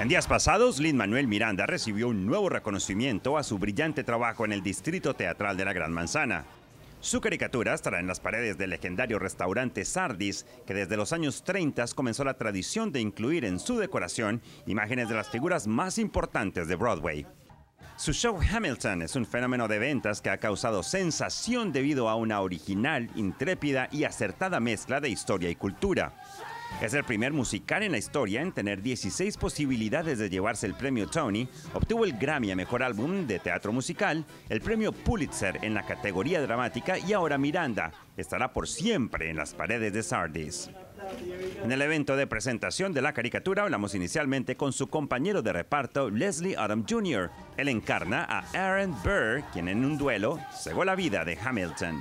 En días pasados, Lin Manuel Miranda recibió un nuevo reconocimiento a su brillante trabajo en el Distrito Teatral de la Gran Manzana. Su caricatura estará en las paredes del legendario restaurante Sardis, que desde los años 30 comenzó la tradición de incluir en su decoración imágenes de las figuras más importantes de Broadway. Su show Hamilton es un fenómeno de ventas que ha causado sensación debido a una original, intrépida y acertada mezcla de historia y cultura. Es el primer musical en la historia en tener 16 posibilidades de llevarse el premio Tony, obtuvo el Grammy a Mejor Álbum de Teatro Musical, el premio Pulitzer en la categoría dramática y ahora Miranda estará por siempre en las paredes de Sardis. En el evento de presentación de la caricatura hablamos inicialmente con su compañero de reparto Leslie Adam Jr. Él encarna a Aaron Burr, quien en un duelo cegó la vida de Hamilton.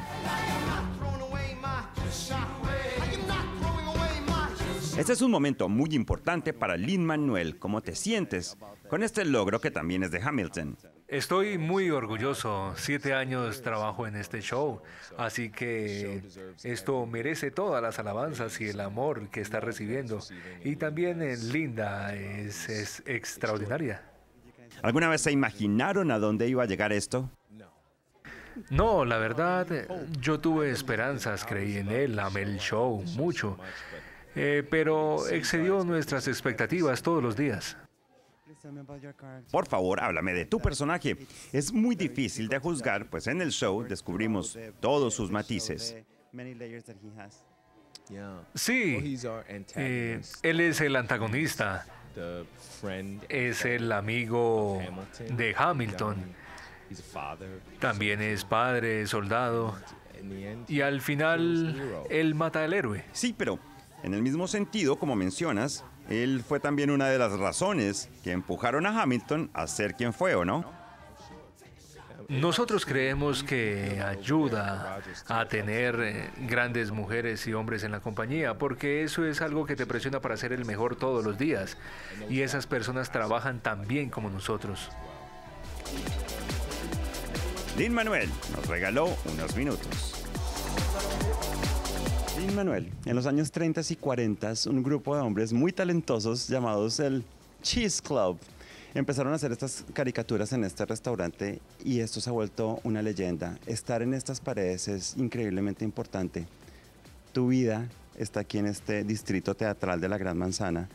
Este es un momento muy importante para Lin Manuel. ¿Cómo te sientes con este logro que también es de Hamilton? Estoy muy orgulloso. Siete años trabajo en este show, así que esto merece todas las alabanzas y el amor que está recibiendo. Y también eh, Linda es, es extraordinaria. ¿Alguna vez se imaginaron a dónde iba a llegar esto? No, la verdad, yo tuve esperanzas, creí en él, amé el show mucho. Eh, pero excedió nuestras expectativas todos los días. Por favor, háblame de tu personaje. Es muy difícil de juzgar, pues en el show descubrimos todos sus matices. Sí, eh, él es el antagonista, es el amigo de Hamilton, también es padre, soldado, y al final él mata al héroe. Sí, pero en el mismo sentido, como mencionas, él fue también una de las razones que empujaron a Hamilton a ser quien fue, ¿o no? Nosotros creemos que ayuda a tener eh, grandes mujeres y hombres en la compañía, porque eso es algo que te presiona para ser el mejor todos los días. Y esas personas trabajan tan bien como nosotros. Dean Manuel nos regaló unos minutos. Manuel, en los años 30 y 40, un grupo de hombres muy talentosos llamados el Cheese Club empezaron a hacer estas caricaturas en este restaurante y esto se ha vuelto una leyenda. Estar en estas paredes es increíblemente importante. Tu vida está aquí en este distrito teatral de la Gran Manzana.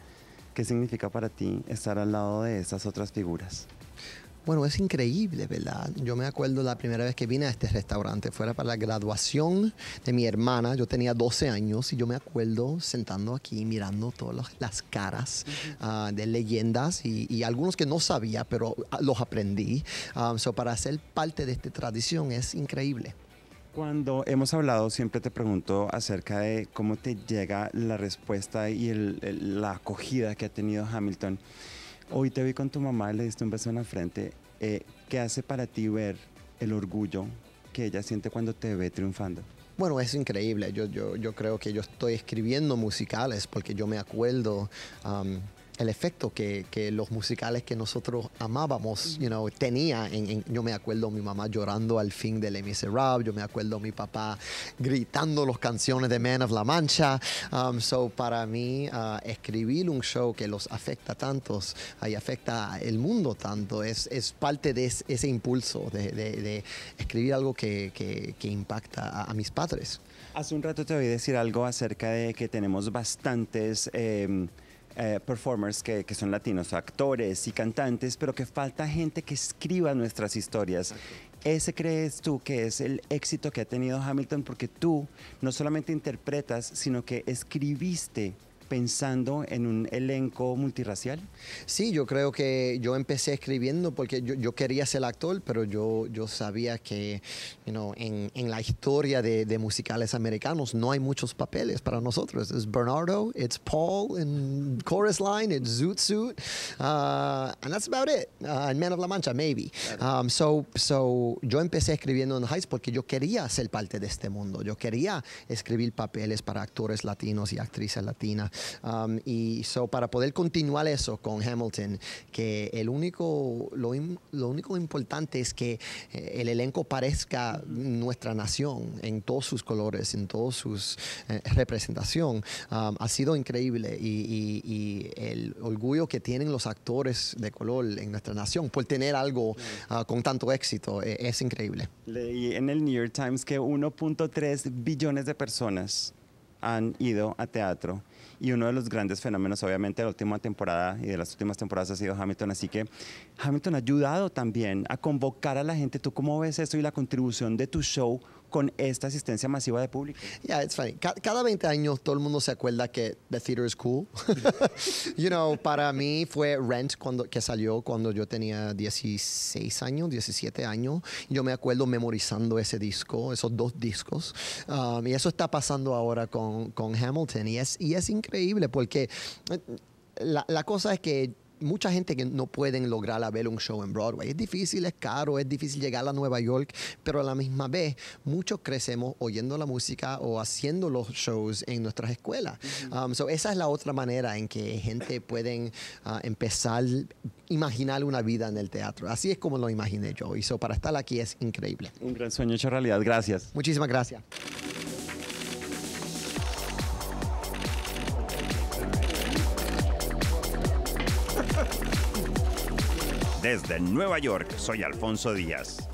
¿Qué significa para ti estar al lado de estas otras figuras? Bueno, es increíble, ¿verdad? Yo me acuerdo la primera vez que vine a este restaurante, fuera para la graduación de mi hermana, yo tenía 12 años y yo me acuerdo sentando aquí mirando todas las caras ah, de leyendas y, algunos que no sabía, pero ah, los aprendí. Um, para ser parte de esta tradición es increíble. Cuando hemos hablado, siempre te pregunto acerca de cómo te llega la respuesta y la acogida que ha tenido Hamilton. Hoy te vi con tu mamá, le diste un beso en la frente. Eh, ¿Qué hace para ti ver el orgullo que ella siente cuando te ve triunfando? Bueno, es increíble. Yo, yo, yo creo que yo estoy escribiendo musicales porque yo me acuerdo el efecto que, que, los musicales que nosotros amábamos you know, tenía. En, yo me acuerdo mi mamá llorando al fin del Les Miserables, yo me acuerdo mi papá gritando las canciones de Man of La Mancha. Um, so para mí, uh, escribir un show que los afecta tantos y afecta el mundo tanto es, es parte de ese impulso de, escribir algo que, que, impacta a, mis padres. Hace un rato te oí decir algo acerca de que tenemos bastantes... Em, eh, performers que, que, son latinos, actores y cantantes, pero que falta gente que escriba nuestras historias. ¿Ese crees tú que es el éxito que ha tenido Hamilton? Porque tú no solamente interpretas, sino que escribiste pensando en un elenco multiracial? Sí, yo creo que yo empecé escribiendo porque yo, quería ser actor, pero yo, sabía que you en, en, la historia de, de, musicales americanos no hay muchos papeles para nosotros. Es Bernardo, it's Paul in Chorus Line, it's Zoot Suit, uh, and that's about it. Uh, Man of La Mancha, maybe. Um, so, so yo empecé escribiendo en Heights porque yo quería ser parte de este mundo. Yo quería escribir papeles para actores latinos y actrices latinas. Um, y so, para poder continuar eso con Hamilton, que el único, lo, lo único importante es que eh, el elenco parezca nuestra nación en todos sus colores, en todos sus eh, representación. Um, ha sido increíble y, el orgullo que tienen los actores de color en nuestra nación por tener algo uh, con tanto éxito e, es increíble. Leí en el New York Times que 1.3 billones de personas han ido a teatro y uno de los grandes fenómenos, obviamente, de la última temporada y de las últimas temporadas ha sido Hamilton. Así que Hamilton ha ayudado también a convocar a la gente. ¿Tú cómo ves eso y la contribución de tu show con esta asistencia masiva de público. Yeah, cada 20 años todo el mundo se acuerda que the theater is cool. you know, para mí fue Rent cuando, que salió cuando yo tenía 16 años, 17 años. Yo me acuerdo memorizando ese disco, esos dos discos. Um, y eso está pasando ahora con, con Hamilton. Y es, y es increíble porque eh, la, la cosa es que mucha gente que no pueden lograr ver un show en Broadway. Es difícil, es caro, es difícil llegar a Nueva York, pero a la misma vez muchos crecemos oyendo la música o haciendo los shows en nuestras escuelas. Um, so esa es la otra manera en que gente puede uh, empezar a imaginar una vida en el teatro. Así es como lo imaginé yo. Y para estar aquí es increíble. Un gran sueño hecho realidad. Gracias. Muchísimas gracias. Desde Nueva York, soy Alfonso Díaz.